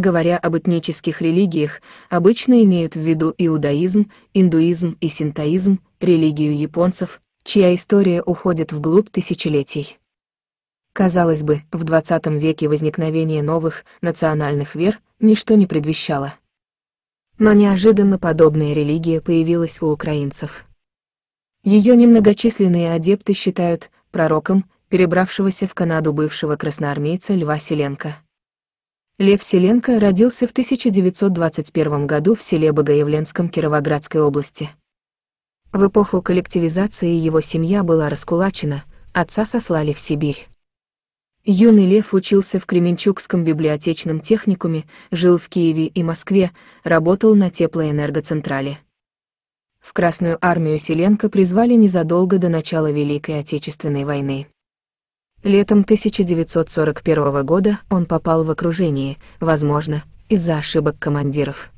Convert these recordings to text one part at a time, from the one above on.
Говоря об этнических религиях, обычно имеют в виду иудаизм, индуизм и синтоизм, религию японцев, чья история уходит вглубь тысячелетий. Казалось бы, в XX веке возникновение новых национальных вер ничто не предвещало. Но неожиданно подобная религия появилась у украинцев. Ее немногочисленные адепты считают пророком, перебравшегося в Канаду бывшего красноармейца Льва Селенко. Лев Селенко родился в 1921 году в селе Богоявленском Кировоградской области. В эпоху коллективизации его семья была раскулачена, отца сослали в Сибирь. Юный Лев учился в Кременчугском библиотечном техникуме, жил в Киеве и Москве, работал на теплоэнергоцентрале. В Красную армию Селенко призвали незадолго до начала Великой Отечественной войны. Летом 1941 года он попал в окружение, возможно, из-за ошибок командиров.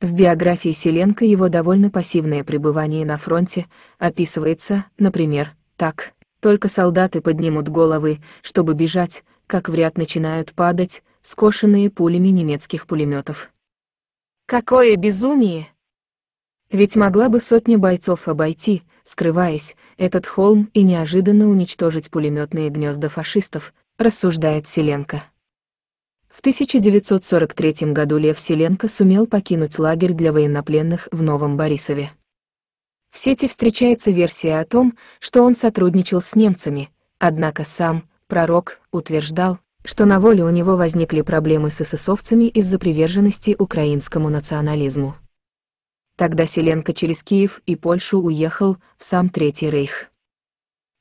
В биографии Селенко его довольно пассивное пребывание на фронте описывается, например, так. Только солдаты поднимут головы, чтобы бежать, как в ряд начинают падать, скошенные пулями немецких пулеметов. «Какое безумие!» Ведь могла бы сотня бойцов обойти, скрываясь, этот холм и неожиданно уничтожить пулеметные гнезда фашистов, рассуждает Селенко. В 1943 году Лев Селенко сумел покинуть лагерь для военнопленных в Новом Борисове. В сети встречается версия о том, что он сотрудничал с немцами, однако сам, пророк, утверждал, что на воле у него возникли проблемы с эсэсовцами из-за приверженности украинскому национализму. Тогда Селенко через Киев и Польшу уехал в сам Третий Рейх.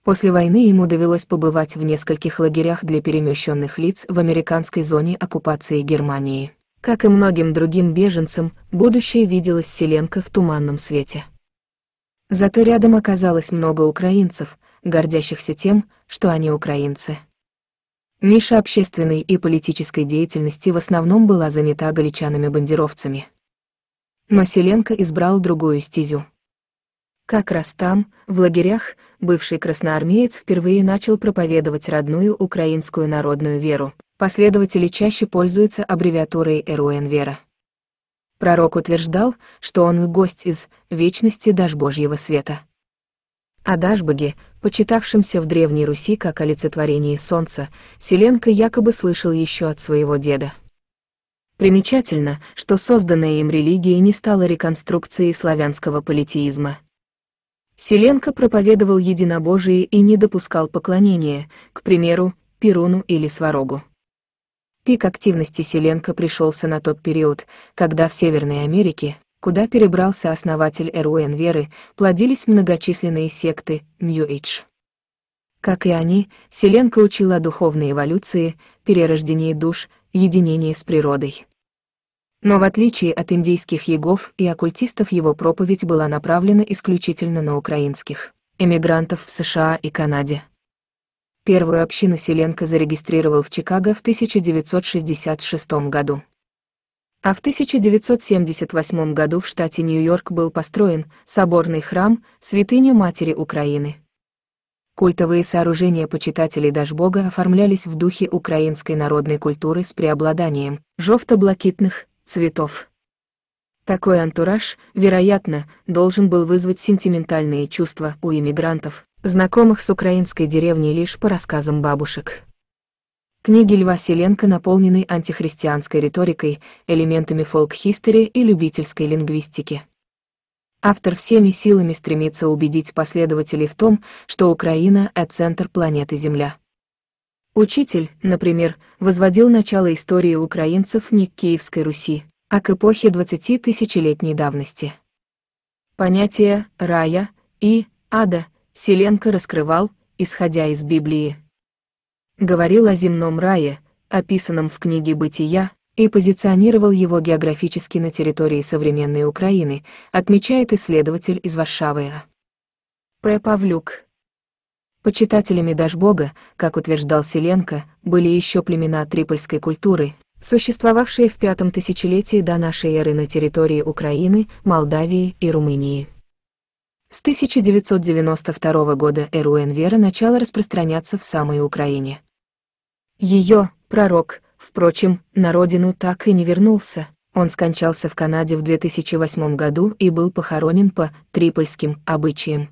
После войны ему довелось побывать в нескольких лагерях для перемещенных лиц в американской зоне оккупации Германии. Как и многим другим беженцам, будущее виделось Селенко в туманном свете. Зато рядом оказалось много украинцев, гордящихся тем, что они украинцы. Ниша общественной и политической деятельности в основном была занята галичанами-бандеровцами. Но Селенко избрал другую стезю. Как раз там, в лагерях, бывший красноармеец впервые начал проповедовать родную украинскую народную веру. Последователи чаще пользуются аббревиатурой «Эруэн Вера». Пророк утверждал, что он гость из «вечности даж Божьего света». О Дашбаге, почитавшемся в Древней Руси как олицетворении солнца, Селенко якобы слышал еще от своего деда. Примечательно, что созданная им религия не стала реконструкцией славянского политеизма. Селенко проповедовал единобожие и не допускал поклонения, к примеру, Перуну или Сварогу. Пик активности Селенко пришелся на тот период, когда в Северной Америке, куда перебрался основатель Эруэн Веры, плодились многочисленные секты Нью-Эйдж. Как и они, Селенко учила о духовной эволюции, перерождении душ, единении с природой. Но в отличие от индийских егов и оккультистов его проповедь была направлена исключительно на украинских эмигрантов в США и Канаде. Первую общину Селенко зарегистрировал в Чикаго в 1966 году. А в 1978 году в штате Нью-Йорк был построен соборный храм «Святыню Матери Украины». Культовые сооружения почитателей Дашбога оформлялись в духе украинской народной культуры с преобладанием жовто-блакитных, цветов. Такой антураж, вероятно, должен был вызвать сентиментальные чувства у иммигрантов, знакомых с украинской деревней лишь по рассказам бабушек. Книги Льва Селенко наполнены антихристианской риторикой, элементами фолк-хистори и любительской лингвистики. Автор всеми силами стремится убедить последователей в том, что Украина — это центр планеты Земля. Учитель, например, возводил начало истории украинцев не к Киевской Руси, а к эпохе 20 тысячелетней давности. Понятие «рая» и «ада» Селенко раскрывал, исходя из Библии. Говорил о земном рае, описанном в книге «Бытия», и позиционировал его географически на территории современной Украины, отмечает исследователь из Варшавы а. П. Павлюк. Почитателями Дашбога, как утверждал Селенко, были еще племена трипольской культуры, существовавшие в пятом тысячелетии до нашей эры на территории Украины, Молдавии и Румынии. С 1992 года Эруэн Вера начала распространяться в самой Украине. Ее, пророк, впрочем, на родину так и не вернулся. Он скончался в Канаде в 2008 году и был похоронен по трипольским обычаям.